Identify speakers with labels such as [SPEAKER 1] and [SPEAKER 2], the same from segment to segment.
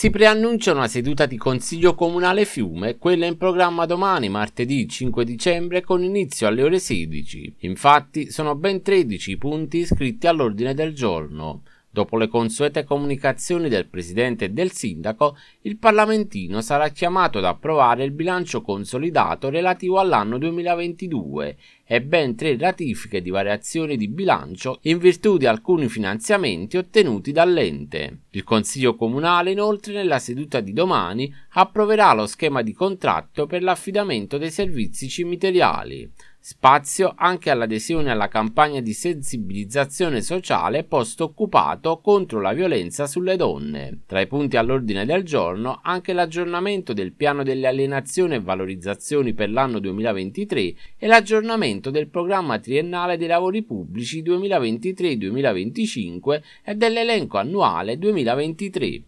[SPEAKER 1] Si preannuncia una seduta di Consiglio Comunale Fiume, quella in programma domani, martedì 5 dicembre, con inizio alle ore 16. Infatti sono ben 13 i punti iscritti all'ordine del giorno. Dopo le consuete comunicazioni del presidente e del sindaco, il parlamentino sarà chiamato ad approvare il bilancio consolidato relativo all'anno 2022 e ben tre ratifiche di variazione di bilancio in virtù di alcuni finanziamenti ottenuti dall'ente. Il Consiglio Comunale inoltre nella seduta di domani approverà lo schema di contratto per l'affidamento dei servizi cimiteriali spazio anche all'adesione alla campagna di sensibilizzazione sociale posto occupato contro la violenza sulle donne. Tra i punti all'ordine del giorno anche l'aggiornamento del piano delle alienazioni e valorizzazioni per l'anno 2023 e l'aggiornamento del programma triennale dei lavori pubblici 2023-2025 e dell'elenco annuale 2023.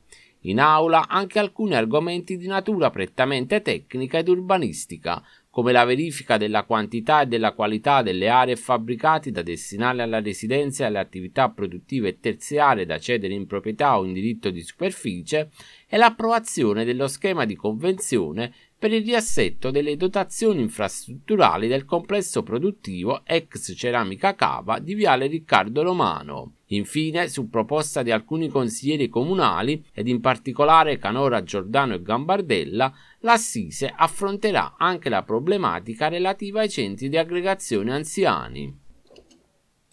[SPEAKER 1] In aula anche alcuni argomenti di natura prettamente tecnica ed urbanistica, come la verifica della quantità e della qualità delle aree e da destinare alla residenza e alle attività produttive e terziarie da cedere in proprietà o in diritto di superficie e l'approvazione dello schema di convenzione per il riassetto delle dotazioni infrastrutturali del complesso produttivo ex Ceramica Cava di Viale Riccardo Romano. Infine, su proposta di alcuni consiglieri comunali ed in particolare Canora Giordano e Gambardella, l'Assise affronterà anche la problematica relativa ai centri di aggregazione anziani.